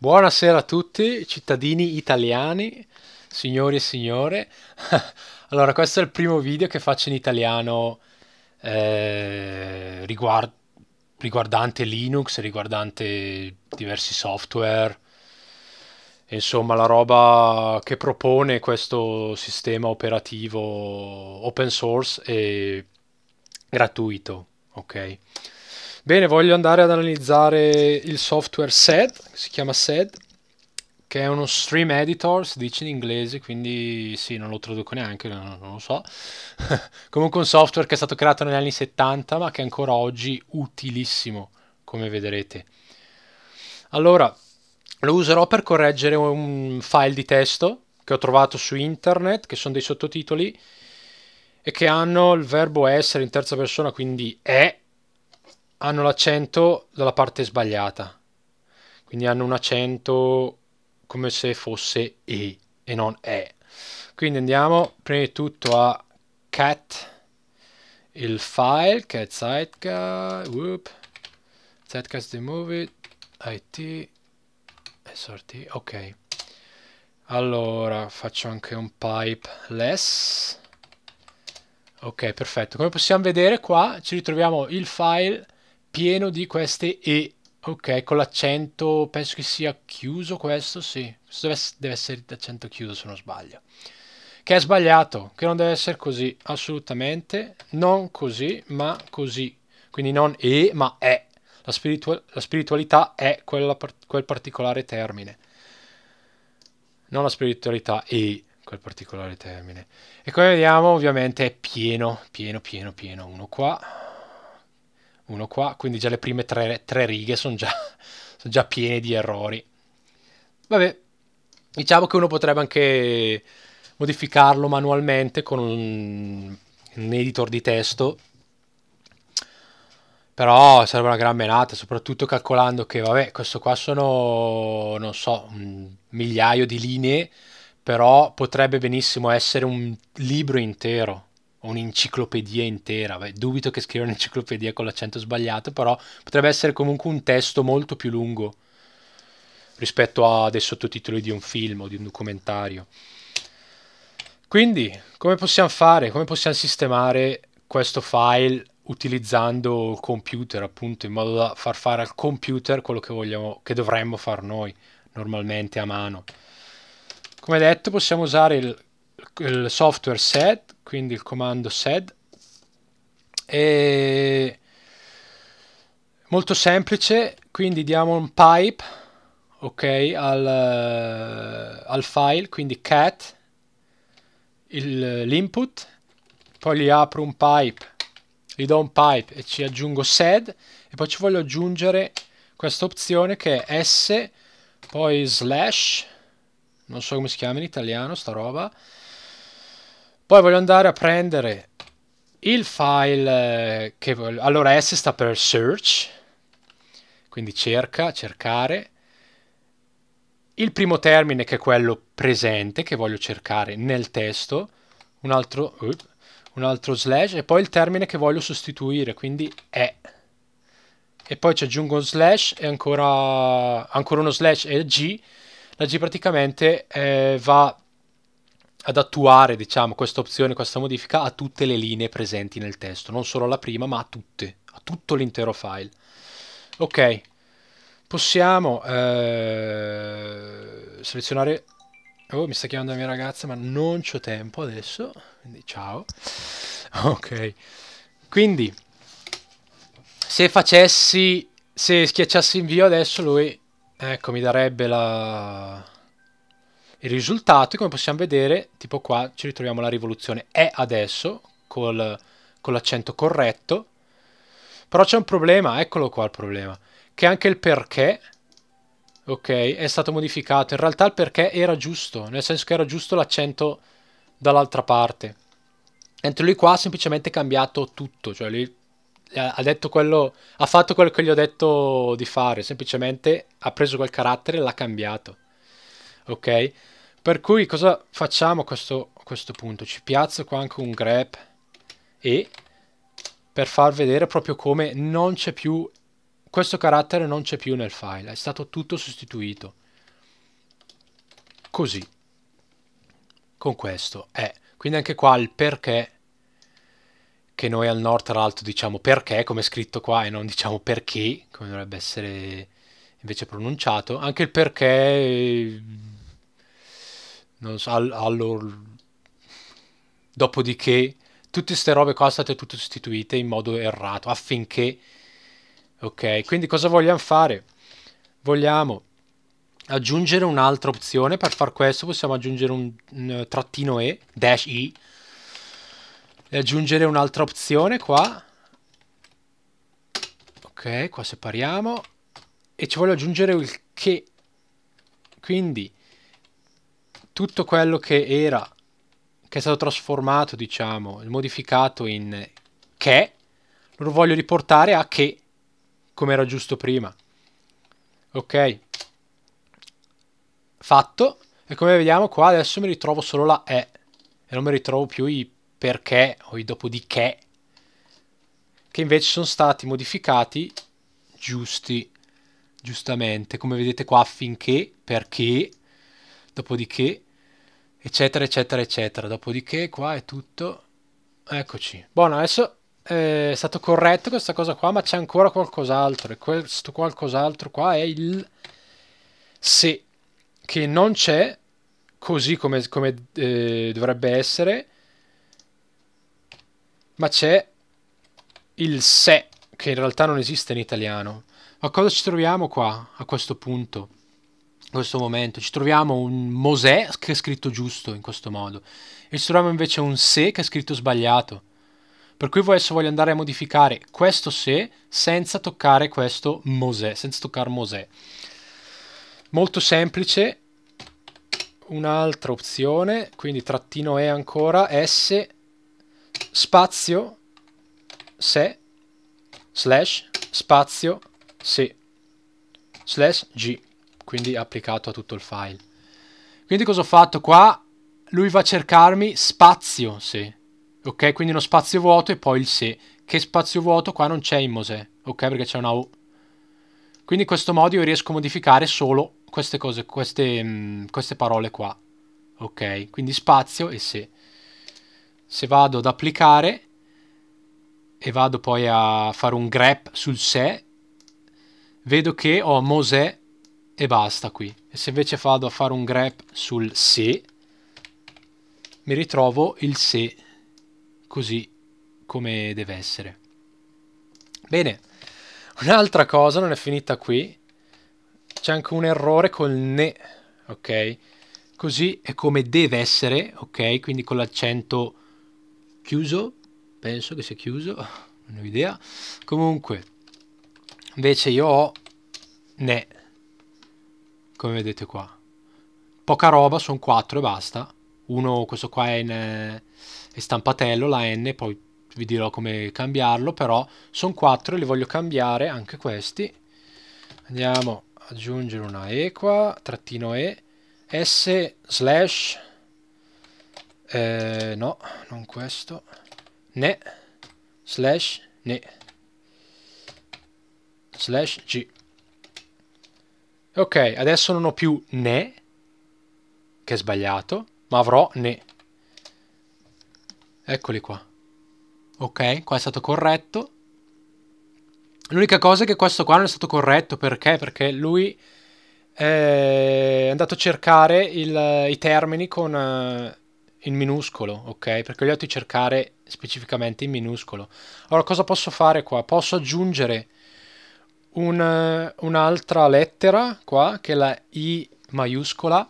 Buonasera a tutti, cittadini italiani, signori e signore. allora, questo è il primo video che faccio in italiano eh, riguard- riguardante Linux, riguardante diversi software. Insomma, la roba che propone questo sistema operativo open source e gratuito, ok? Bene, voglio andare ad analizzare il software SED, si chiama SED, che è uno stream editor, si dice in inglese, quindi sì, non lo traduco neanche, non, non lo so. Comunque un software che è stato creato negli anni 70, ma che è ancora oggi utilissimo, come vedrete. Allora, lo userò per correggere un file di testo che ho trovato su internet, che sono dei sottotitoli, e che hanno il verbo essere in terza persona, quindi è hanno l'accento dalla parte sbagliata, quindi hanno un accento come se fosse E e non E. Quindi andiamo prima di tutto a cat il file cat sidecar whoop sidecast the movie, it srt ok allora faccio anche un pipe less ok perfetto come possiamo vedere qua ci ritroviamo il file pieno di queste E. Ok, con l'accento penso che sia chiuso questo, sì. Questo deve essere l'accento chiuso se non sbaglio. Che è sbagliato, che non deve essere così, assolutamente. Non così, ma così. Quindi non E, ma E. La, spiritual la spiritualità è quella, quel particolare termine. Non la spiritualità E, quel particolare termine. E come vediamo ovviamente è pieno, pieno, pieno, pieno. Uno qua, uno qua, quindi già le prime tre, tre righe sono già, sono già piene di errori. Vabbè, diciamo che uno potrebbe anche modificarlo manualmente con un, un editor di testo, però serve una gran menata, soprattutto calcolando che, vabbè, questo qua sono, non so, un migliaio di linee, però potrebbe benissimo essere un libro intero un'enciclopedia intera, Beh, dubito che scriva un'enciclopedia con l'accento sbagliato, però potrebbe essere comunque un testo molto più lungo rispetto a dei sottotitoli di un film o di un documentario. Quindi, come possiamo fare? Come possiamo sistemare questo file utilizzando il computer, appunto, in modo da far fare al computer quello che, vogliamo, che dovremmo fare noi normalmente a mano? Come detto, possiamo usare il il software sed, quindi il comando sed. E molto semplice, quindi diamo un pipe ok, al, eh, al file, quindi cat eh, l'input, poi gli apro un pipe, gli do un pipe e ci aggiungo sed e poi ci voglio aggiungere questa opzione che è s, poi slash, non so come si chiama in italiano sta roba, poi voglio andare a prendere il file eh, che... Allora S sta per search, quindi cerca, cercare. Il primo termine che è quello presente che voglio cercare nel testo, un altro, un altro slash e poi il termine che voglio sostituire, quindi è. E poi ci aggiungo un slash e ancora, ancora uno slash e G. La G praticamente eh, va ad attuare diciamo, questa opzione, questa modifica a tutte le linee presenti nel testo, non solo alla prima ma a tutte, a tutto l'intero file. Ok, possiamo eh, selezionare... Oh, mi sta chiamando la mia ragazza ma non c'ho tempo adesso, quindi ciao. Ok, quindi se facessi, se schiacciassi invio adesso lui, ecco, mi darebbe la il risultato, come possiamo vedere, tipo qua ci ritroviamo la rivoluzione è adesso, col, con l'accento corretto, però c'è un problema, eccolo qua il problema, che anche il perché, ok, è stato modificato. In realtà il perché era giusto, nel senso che era giusto l'accento dall'altra parte. Mentre lui qua ha semplicemente cambiato tutto, cioè lui ha detto quello, ha fatto quello che gli ho detto di fare, semplicemente ha preso quel carattere e l'ha cambiato ok? Per cui cosa facciamo a questo, a questo punto? Ci piazzo qua anche un grep e per far vedere proprio come non c'è più questo carattere non c'è più nel file, è stato tutto sostituito. Così. Con questo è. Eh. Quindi anche qua il perché che noi al nord tra l'altro diciamo perché come è scritto qua e non diciamo perché come dovrebbe essere invece pronunciato, anche il perché eh, non so, allora... dopodiché tutte queste robe qua sono state tutte sostituite in modo errato affinché ok quindi cosa vogliamo fare vogliamo aggiungere un'altra opzione per far questo possiamo aggiungere un, un trattino e dash i e aggiungere un'altra opzione qua ok qua separiamo e ci voglio aggiungere il che quindi tutto quello che era, che è stato trasformato, diciamo, modificato in che, lo voglio riportare a che, come era giusto prima. Ok? Fatto. E come vediamo qua adesso mi ritrovo solo la E. E non mi ritrovo più i perché o i dopodiché. Che invece sono stati modificati giusti. Giustamente. Come vedete qua affinché, perché, dopodiché eccetera, eccetera, eccetera. Dopodiché qua è tutto. Eccoci. Buono, adesso eh, è stato corretto questa cosa qua, ma c'è ancora qualcos'altro. E questo qualcos'altro qua è il se, che non c'è così come, come eh, dovrebbe essere, ma c'è il se, che in realtà non esiste in italiano. Ma cosa ci troviamo qua, a questo punto? questo momento. Ci troviamo un Mosè che è scritto giusto in questo modo e ci troviamo invece un se che è scritto sbagliato. Per cui adesso voglio andare a modificare questo se senza toccare questo Mosè, senza toccare Mosè. Molto semplice. Un'altra opzione, quindi trattino E ancora, S, spazio, se, slash, spazio, se, slash, G quindi applicato a tutto il file. Quindi cosa ho fatto qua? Lui va a cercarmi spazio se, ok? Quindi uno spazio vuoto e poi il se. Che spazio vuoto qua non c'è in Mosè, ok? Perché c'è una O. Quindi in questo modo io riesco a modificare solo queste cose, queste, mh, mm, queste parole qua, ok? Quindi spazio e se. Se vado ad applicare e vado poi a fare un grep sul se, vedo che ho Mosè e basta qui. E se invece vado a fare un grep sul se, mi ritrovo il se così come deve essere. Bene, un'altra cosa non è finita qui. C'è anche un errore col ne, ok? Così è come deve essere, ok? Quindi con l'accento chiuso, penso che sia chiuso, non ho idea. Comunque, invece io ho ne, come vedete qua. Poca roba, sono 4 e basta. Uno, questo qua è, in, eh, è stampatello, la N, poi vi dirò come cambiarlo, però sono 4 e li voglio cambiare anche questi. Andiamo ad aggiungere una E qua, trattino E, S slash, eh, no, non questo, ne slash ne slash G Ok, adesso non ho più ne, che è sbagliato, ma avrò ne. Eccoli qua. Ok, qua è stato corretto. L'unica cosa è che questo qua non è stato corretto, perché? Perché lui eh, è andato a cercare il, i termini con uh, in minuscolo, ok? Perché gli ho detto cercare specificamente in minuscolo. Allora, cosa posso fare qua? Posso aggiungere un, eh, un'altra lettera qua, che è la I maiuscola,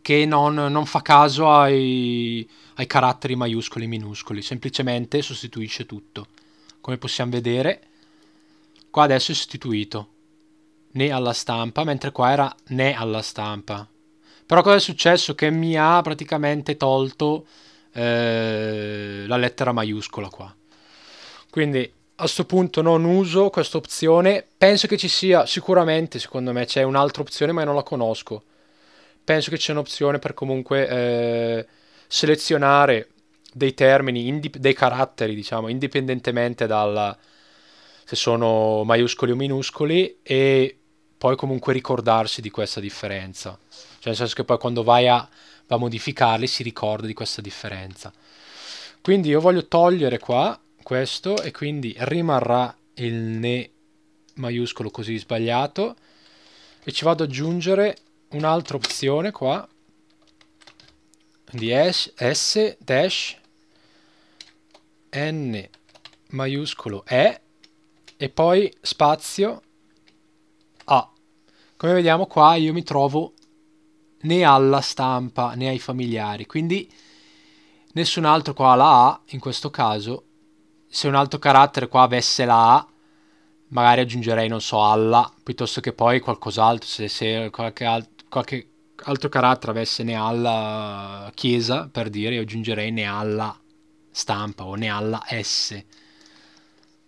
che non, non fa caso ai, ai caratteri maiuscoli e minuscoli, semplicemente sostituisce tutto. Come possiamo vedere, qua adesso è sostituito né alla stampa, mentre qua era né alla stampa. Però cosa è successo? Che mi ha praticamente tolto eh, la lettera maiuscola qua. Quindi a questo punto non uso questa opzione. Penso che ci sia, sicuramente, secondo me, c'è un'altra opzione, ma io non la conosco. Penso che c'è un'opzione per comunque eh, selezionare dei termini, indip- dei caratteri, diciamo, indipendentemente dal se sono maiuscoli o minuscoli e poi comunque ricordarsi di questa differenza. Cioè, nel senso che poi quando vai a, a modificarli si ricorda di questa differenza. Quindi io voglio togliere qua questo e quindi rimarrà il ne maiuscolo così sbagliato e ci vado ad aggiungere un'altra opzione qua di s, dash n maiuscolo e e poi spazio a come vediamo qua io mi trovo né alla stampa né ai familiari quindi nessun altro qua la a in questo caso se un altro carattere qua avesse la A, magari aggiungerei, non so, alla, piuttosto che poi qualcos'altro, se, se qualche, alt qualche, altro carattere avesse ne alla chiesa, per dire, io aggiungerei ne alla stampa o ne alla S.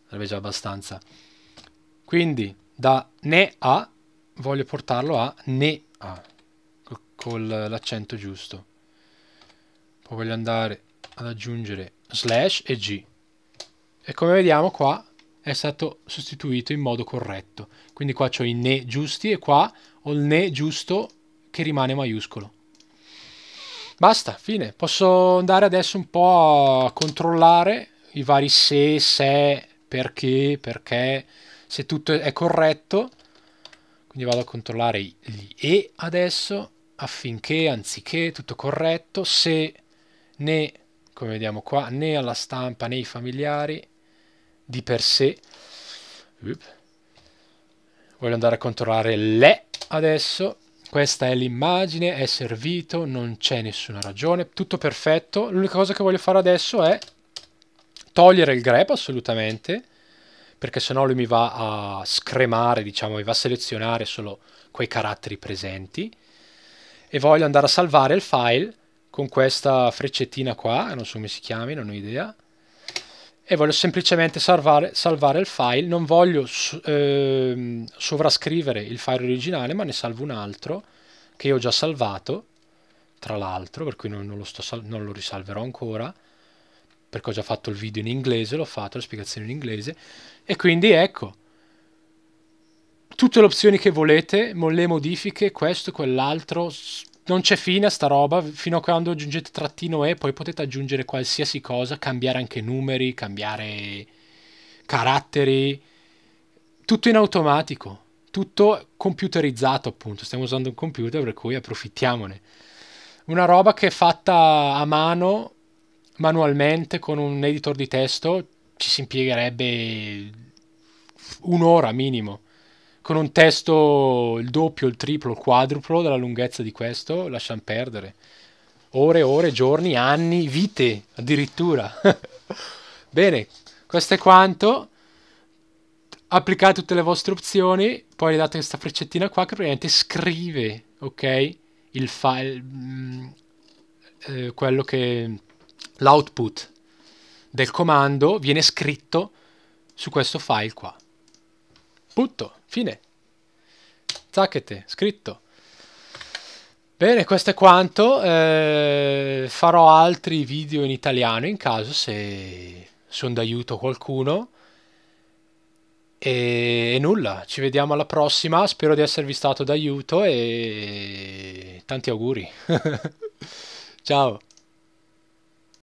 Sarebbe già abbastanza. Quindi, da ne a voglio portarlo a ne a, con l'accento giusto. Poi voglio andare ad aggiungere slash e g e come vediamo qua è stato sostituito in modo corretto. Quindi qua ho i ne giusti e qua ho il ne giusto che rimane maiuscolo. Basta, fine. Posso andare adesso un po' a controllare i vari se, se, perché, perché, se tutto è corretto. Quindi vado a controllare gli e adesso, affinché, anziché, tutto corretto, se, né, come vediamo qua, né alla stampa né ai familiari, di per sé. Ups. Voglio andare a controllare le adesso. Questa è l'immagine, è servito, non c'è nessuna ragione, tutto perfetto. L'unica cosa che voglio fare adesso è togliere il grep assolutamente, perché sennò lui mi va a scremare, diciamo, mi va a selezionare solo quei caratteri presenti. E voglio andare a salvare il file con questa freccettina qua, non so come si chiami, non ho idea e voglio semplicemente salvare, salvare il file, non voglio eh, sovrascrivere il file originale ma ne salvo un altro che io ho già salvato, tra l'altro, per cui non, non, lo non, lo risalverò ancora, perché ho già fatto il video in inglese, l'ho fatto, la spiegazione in inglese, e quindi ecco, tutte le opzioni che volete, le modifiche, questo, quell'altro, non c'è fine a sta roba, fino a quando aggiungete trattino e poi potete aggiungere qualsiasi cosa, cambiare anche numeri, cambiare caratteri, tutto in automatico, tutto computerizzato appunto, stiamo usando un computer per cui approfittiamone. Una roba che è fatta a mano, manualmente, con un editor di testo, ci si impiegherebbe un'ora minimo con un testo il doppio, il triplo, il quadruplo della lunghezza di questo, lasciamo perdere. Ore, ore, giorni, anni, vite addirittura. Bene, questo è quanto. Applicate tutte le vostre opzioni, poi le date questa freccettina qua che praticamente scrive, ok? Il file, mh, mm, eh, quello che l'output del comando viene scritto su questo file qua. Punto, fine. Zacchete, scritto. Bene, questo è quanto. Eh, farò altri video in italiano in caso se sono d'aiuto qualcuno. E, e nulla, ci vediamo alla prossima. Spero di esservi stato d'aiuto e tanti auguri. Ciao.